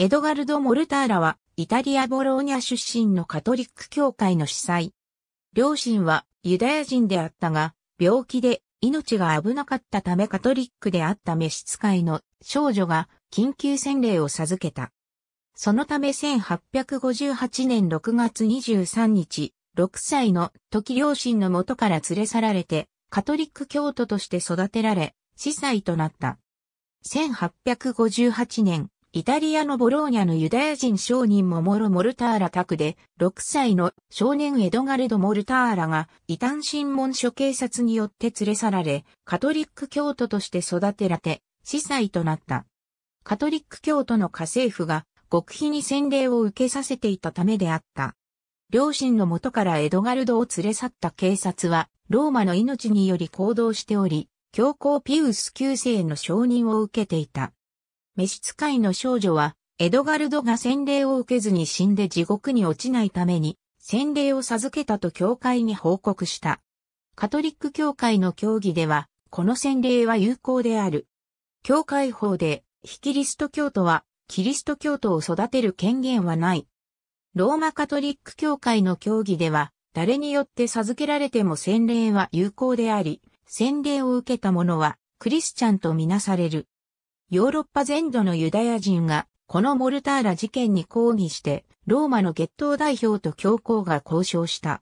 エドガルド・モルターラは、イタリア・ボローニャ出身のカトリック教会の司祭。両親はユダヤ人であったが、病気で命が危なかったためカトリックであった召使いの少女が緊急洗礼を授けた。そのため1858年6月23日、6歳の時両親の元から連れ去られて、カトリック教徒として育てられ、司祭となった。1858年、イタリアのボローニャのユダヤ人商人モモロ・モルターラ宅で、6歳の少年エドガルド・モルターラが、異端審問所警察によって連れ去られ、カトリック教徒として育てられ、司祭となった。カトリック教徒の家政婦が、極秘に洗礼を受けさせていたためであった。両親の元からエドガルドを連れ去った警察は、ローマの命により行動しており、教皇ピウス9世の承認を受けていた。召使いの少女は、エドガルドが洗礼を受けずに死んで地獄に落ちないために、洗礼を授けたと教会に報告した。カトリック教会の教義では、この洗礼は有効である。教会法で、非キリスト教徒は、キリスト教徒を育てる権限はない。ローマカトリック教会の教義では、誰によって授けられても洗礼は有効であり、洗礼を受けた者はクリスチャンとみなされる。ヨーロッパ全土のユダヤ人が、このモルターラ事件に抗議して、ローマの月頭代表と教皇が交渉した。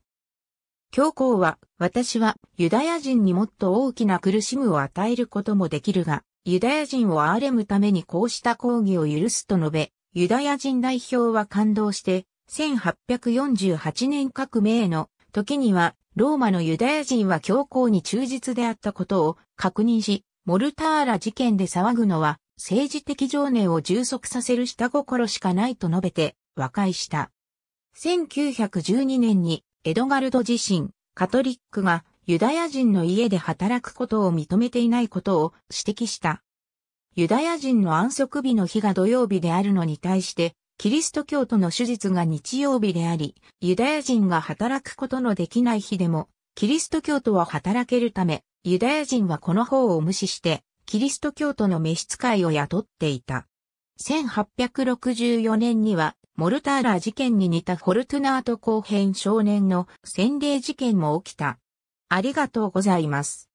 教皇は、私はユダヤ人にもっと大きな苦しむを与えることもできるが、ユダヤ人を憐れむためにこうした抗議を許すと述べ、ユダヤ人代表は感動して、1848年革命の時には、ローマのユダヤ人は教皇に忠実であったことを確認し、モルターラ事件で騒ぐのは政治的情念を充足させる下心しかないと述べて和解した。1912年にエドガルド自身、カトリックがユダヤ人の家で働くことを認めていないことを指摘した。ユダヤ人の安息日の日が土曜日であるのに対して、キリスト教徒の手術が日曜日であり、ユダヤ人が働くことのできない日でも、キリスト教徒は働けるため、ユダヤ人はこの法を無視して、キリスト教徒の召使いを雇っていた。1864年には、モルターラ事件に似たフォルトゥナート後編少年の洗礼事件も起きた。ありがとうございます。